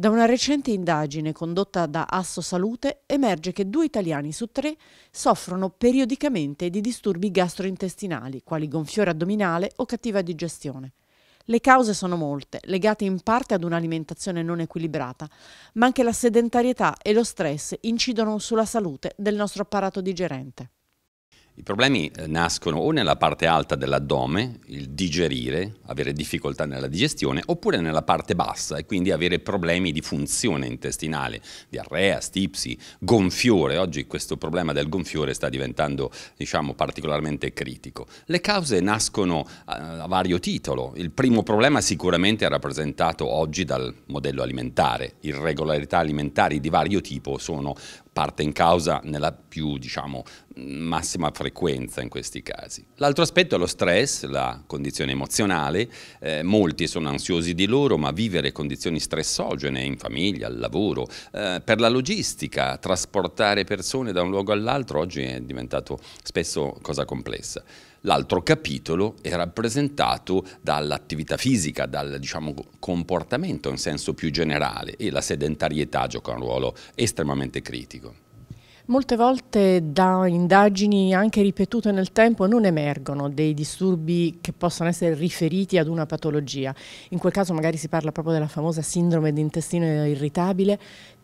Da una recente indagine condotta da Asso Salute emerge che due italiani su tre soffrono periodicamente di disturbi gastrointestinali, quali gonfiore addominale o cattiva digestione. Le cause sono molte, legate in parte ad un'alimentazione non equilibrata, ma anche la sedentarietà e lo stress incidono sulla salute del nostro apparato digerente. I problemi eh, nascono o nella parte alta dell'addome, il digerire, avere difficoltà nella digestione, oppure nella parte bassa e quindi avere problemi di funzione intestinale, diarrea, stipsi, gonfiore. Oggi questo problema del gonfiore sta diventando diciamo, particolarmente critico. Le cause nascono eh, a, vario titolo. Il primo problema sicuramente è rappresentato oggi dal modello alimentare. Irregolarità alimentari di vario tipo sono parte in causa nella più diciamo, massima frequenza in questi casi. L'altro aspetto è lo stress, la condizione emozionale, eh, molti sono ansiosi di loro ma vivere condizioni stressogene in famiglia, al lavoro, eh, per la logistica, trasportare persone da un luogo all'altro oggi è diventato spesso cosa complessa. L'altro capitolo è rappresentato dall'attività fisica, dal diciamo, comportamento in senso più generale e la sedentarietà gioca un ruolo estremamente critico. Molte volte da indagini anche ripetute nel tempo non emergono dei disturbi che possono essere riferiti ad una patologia. In quel caso magari si parla proprio della famosa sindrome di intestino irritabile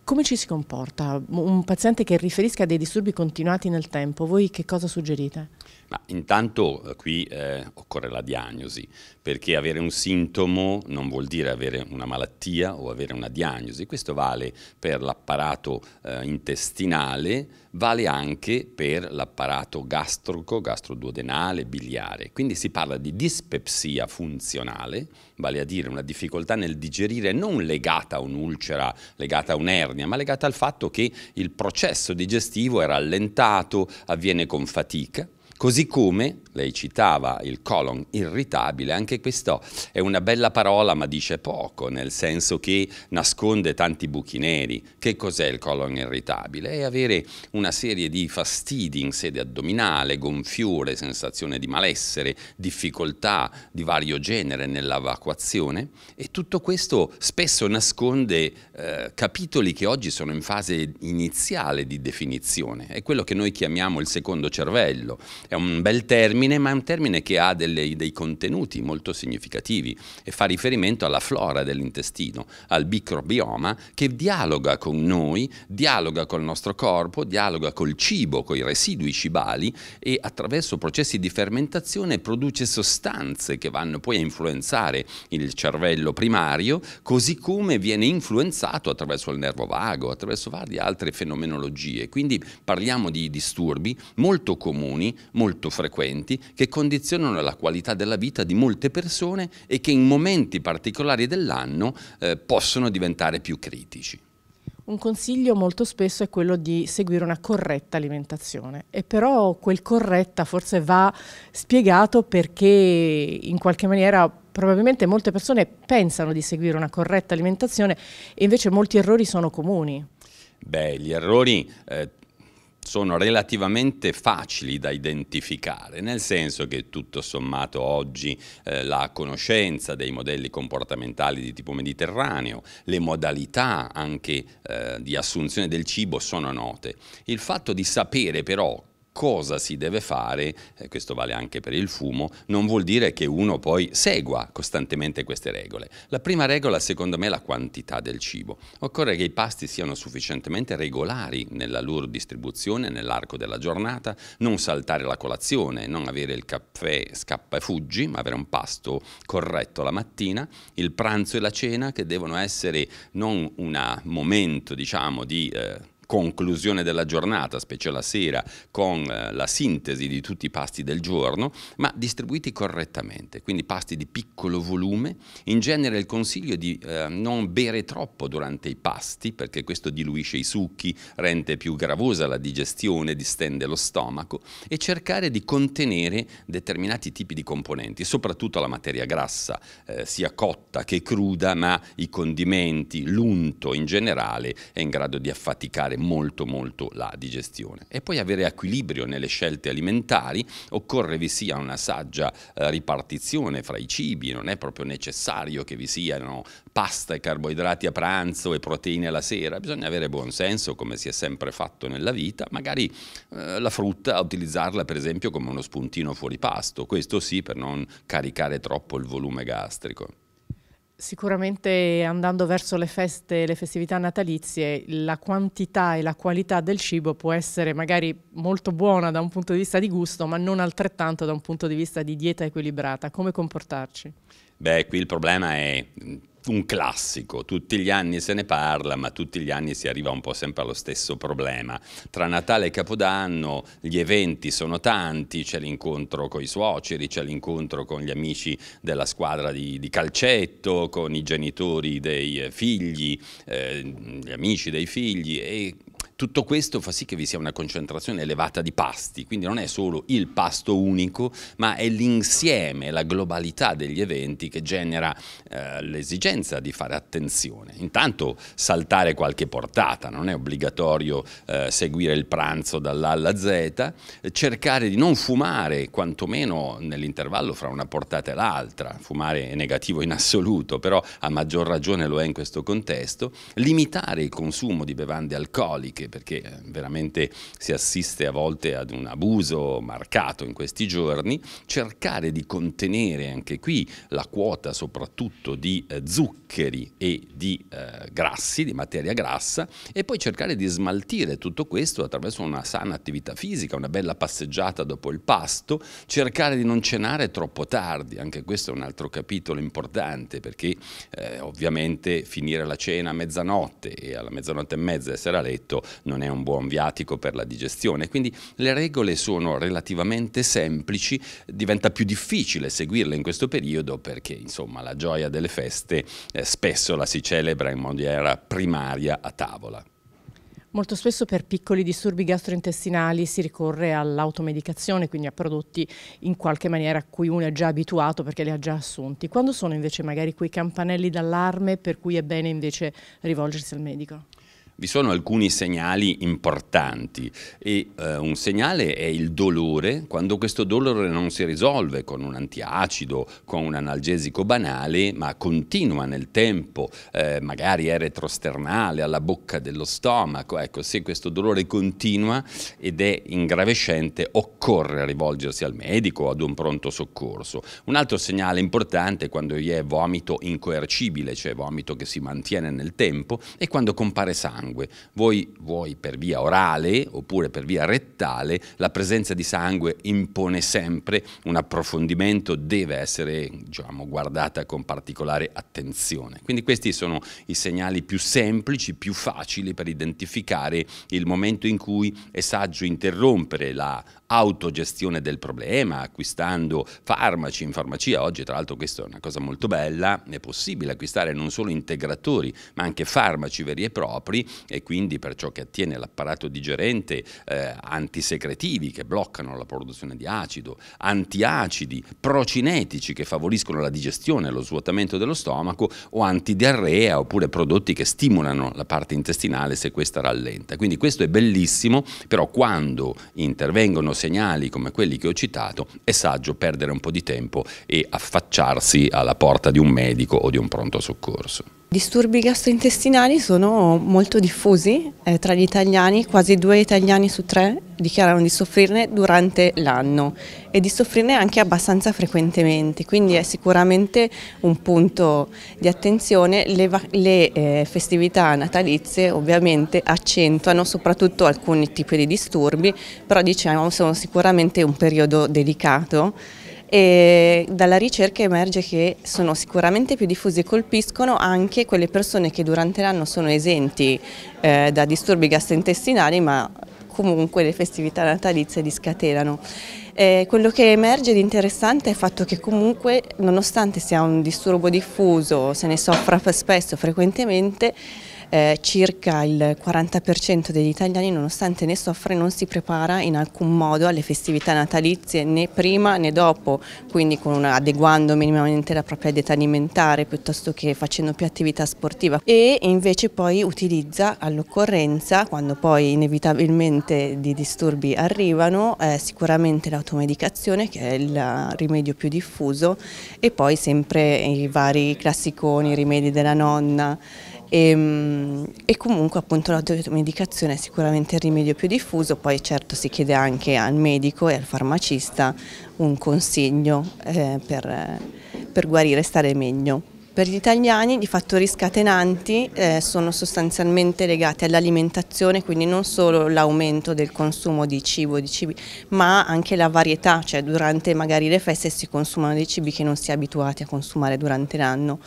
come ci si comporta? Un paziente che riferisca dei disturbi continuati nel tempo, voi che cosa suggerite? Ma intanto eh, qui eh, occorre la diagnosi, perché avere un sintomo non vuol dire avere una malattia o avere una diagnosi, questo vale per l'apparato eh, intestinale, vale anche per l'apparato gastrico, gastroduodenale, biliare. Quindi si parla di dispepsia funzionale, vale a dire una difficoltà nel digerire non legata a un'ulcera, legata a un'ernia, interna, ma legata al fatto che il processo digestivo è rallentato, avviene con fatica, Così come, lei citava il colon irritabile, anche questa è una bella parola ma dice poco, nel senso che nasconde tanti buchi neri. Che cos'è il colon irritabile? È avere una serie di fastidi in sede addominale, gonfiore, sensazione di malessere, difficoltà di vario genere nell'evacuazione e tutto questo spesso nasconde eh, capitoli che oggi sono in fase iniziale di definizione. È quello che noi chiamiamo il secondo cervello. È è un bel termine, ma è un termine che ha delle, dei contenuti molto significativi e fa riferimento alla flora dell'intestino, al microbioma che dialoga con noi, dialoga col nostro corpo, dialoga col cibo, con i residui cibali e attraverso processi di fermentazione produce sostanze che vanno poi a influenzare il cervello primario, così come viene influenzato attraverso il nervo vago, attraverso varie altre fenomenologie. Quindi parliamo di disturbi molto comuni, molto frequenti che condizionano la qualità della vita di molte persone e che in momenti particolari dell'anno eh, possono diventare più critici. Un consiglio molto spesso è quello di seguire una corretta alimentazione e però quel corretta forse va spiegato perché in qualche maniera probabilmente molte persone pensano di seguire una corretta alimentazione e invece molti errori sono comuni. Beh, gli errori eh, sono relativamente facili da identificare, nel senso che tutto sommato oggi eh, la conoscenza dei modelli comportamentali di tipo mediterraneo, le modalità anche eh, di assunzione del cibo sono note. Il fatto di sapere però cosa si deve fare, eh, questo vale anche per il fumo, non vuol dire che uno poi segua costantemente queste regole. La prima regola secondo me è la quantità del cibo. Occorre che i pasti siano sufficientemente regolari nella loro distribuzione nell'arco della giornata, non saltare la colazione, non avere il caffè scappa e fuggi, ma avere un pasto corretto la mattina, il pranzo e la cena che devono essere non un momento diciamo di... Eh, conclusione della giornata, specie la sera, con eh, la sintesi di tutti i pasti del giorno, ma distribuiti correttamente, quindi pasti di piccolo volume. In genere il consiglio è di eh, non bere troppo durante i pasti, perché questo diluisce i succhi, rende più gravosa la digestione, distende lo stomaco, e cercare di contenere determinati tipi di componenti, soprattutto la materia grassa, eh, sia cotta che cruda, ma i condimenti, l'unto in generale, è in grado di affaticare molto molto la digestione. E poi avere equilibrio nelle scelte alimentari, occorre vi sia una saggia eh, ripartizione fra i cibi, non è proprio necessario che vi siano pasta e carboidrati a pranzo e proteine alla sera, bisogna avere buon senso come si è sempre fatto nella vita, magari eh, la frutta utilizzarla per esempio come uno spuntino fuori pasto, questo sì per non caricare troppo il volume gastrico. Sicuramente andando verso le feste, le festività natalizie, la quantità e la qualità del cibo può essere magari molto buona da un punto di vista di gusto, ma non altrettanto da un punto di vista di dieta equilibrata. Come comportarci? Beh, qui il problema è un classico, tutti gli anni se ne parla, ma tutti gli anni si arriva un po' sempre allo stesso problema. Tra Natale e Capodanno gli eventi sono tanti, c'è l'incontro con i suoceri, c'è l'incontro con gli amici della squadra di, di calcetto, con i genitori dei figli, eh, gli amici dei figli e tutto questo fa sì che vi sia una concentrazione elevata di pasti, quindi non è solo il pasto unico, ma è l'insieme, la globalità degli eventi che genera eh, l'esigenza di fare attenzione. Intanto saltare qualche portata, non è obbligatorio eh, seguire il pranzo dall'A alla Z, cercare di non fumare quantomeno nell'intervallo fra una portata e l'altra, fumare è negativo in assoluto, però a maggior ragione lo è in questo contesto, limitare il consumo di bevande alcoliche, anche perché eh, veramente si assiste a volte ad un abuso marcato in questi giorni, cercare di contenere anche qui la quota soprattutto di eh, zuccheri e di eh, grassi, di materia grassa e poi cercare di smaltire tutto questo attraverso una sana attività fisica, una bella passeggiata dopo il pasto, cercare di non cenare troppo tardi, anche questo è un altro capitolo importante perché eh, ovviamente finire la cena a mezzanotte e alla mezzanotte e mezza essere a letto non è un buon viatico per la digestione. Quindi le regole sono relativamente semplici, diventa più difficile seguirle in questo periodo perché insomma la gioia delle feste eh, spesso la si celebra in maniera primaria a tavola. Molto spesso per piccoli disturbi gastrointestinali si ricorre all'automedicazione, quindi a prodotti in qualche maniera a cui uno è già abituato perché li ha già assunti. Quando sono invece magari quei campanelli d'allarme per cui è bene invece rivolgersi al medico? vi sono alcuni segnali importanti e eh, un segnale è il dolore, quando questo dolore non si risolve con un antiacido, con un analgesico banale, ma continua nel tempo, eh, magari è retrosternale, alla bocca dello stomaco, ecco, se questo dolore continua ed è ingravescente occorre rivolgersi al medico o ad un pronto soccorso. Un altro segnale importante è quando vi è vomito incoercibile, cioè vomito che si mantiene nel tempo e quando compare sangue sangue. Voi vuoi per via orale oppure per via rettale, la presenza di sangue impone sempre un approfondimento, deve essere diciamo, guardata con particolare attenzione. Quindi questi sono i segnali più semplici, più facili per identificare il momento in cui è saggio interrompere la autogestione del problema acquistando farmaci in farmacia. Oggi tra l'altro questa è una cosa molto bella, è possibile acquistare non solo integratori ma anche farmaci veri e propri e quindi per ciò che attiene l'apparato digerente eh, antisecretivi che bloccano la produzione di acido, antiacidi, procinetici che favoriscono la digestione e lo svuotamento dello stomaco o antidiarrea oppure prodotti che stimolano la parte intestinale se questa rallenta. Quindi questo è bellissimo, però quando intervengono segnali come quelli che ho citato è saggio perdere un po' di tempo e affacciarsi alla porta di un medico o di un pronto soccorso disturbi gastrointestinali sono molto diffusi eh, tra gli italiani, quasi due italiani su tre dichiarano di soffrirne durante l'anno e di soffrirne anche abbastanza frequentemente, quindi è sicuramente un punto di attenzione. Le, le eh, festività natalizie ovviamente accentuano soprattutto alcuni tipi di disturbi, però diciamo sono sicuramente un periodo delicato e dalla ricerca emerge che sono sicuramente più diffusi e colpiscono anche quelle persone che durante l'anno sono esenti eh, da disturbi gastrointestinali ma comunque le festività natalizie li scatenano. Eh, quello che emerge di interessante è il fatto che comunque nonostante sia un disturbo diffuso, se ne soffra spesso, frequentemente, eh, circa il 40% degli italiani nonostante ne soffre non si prepara in alcun modo alle festività natalizie né prima né dopo, quindi una, adeguando minimamente la propria dieta alimentare piuttosto che facendo più attività sportiva e invece poi utilizza all'occorrenza quando poi inevitabilmente di disturbi arrivano eh, sicuramente l'automedicazione che è il rimedio più diffuso e poi sempre i vari classiconi, i rimedi della nonna e, ehm, e comunque appunto l'automedicazione è sicuramente il rimedio più diffuso, poi certo si chiede anche al medico e al farmacista un consiglio eh, per, per guarire e stare meglio. Per gli italiani i fattori scatenanti eh, sono sostanzialmente legati all'alimentazione, quindi non solo l'aumento del consumo di cibo, di cibi, ma anche la varietà, cioè durante magari le feste si consumano dei cibi che non si è abituati a consumare durante l'anno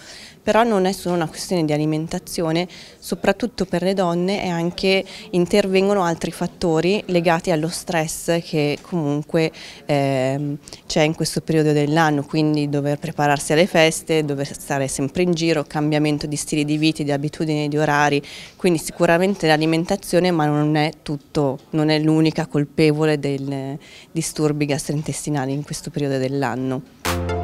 però non è solo una questione di alimentazione, soprattutto per le donne è anche, intervengono altri fattori legati allo stress che comunque eh, c'è in questo periodo dell'anno, quindi dover prepararsi alle feste, dover stare sempre in giro, cambiamento di stili di vita, di abitudini, di orari, quindi sicuramente l'alimentazione ma non è tutto, non è l'unica colpevole dei disturbi gastrointestinali in questo periodo dell'anno.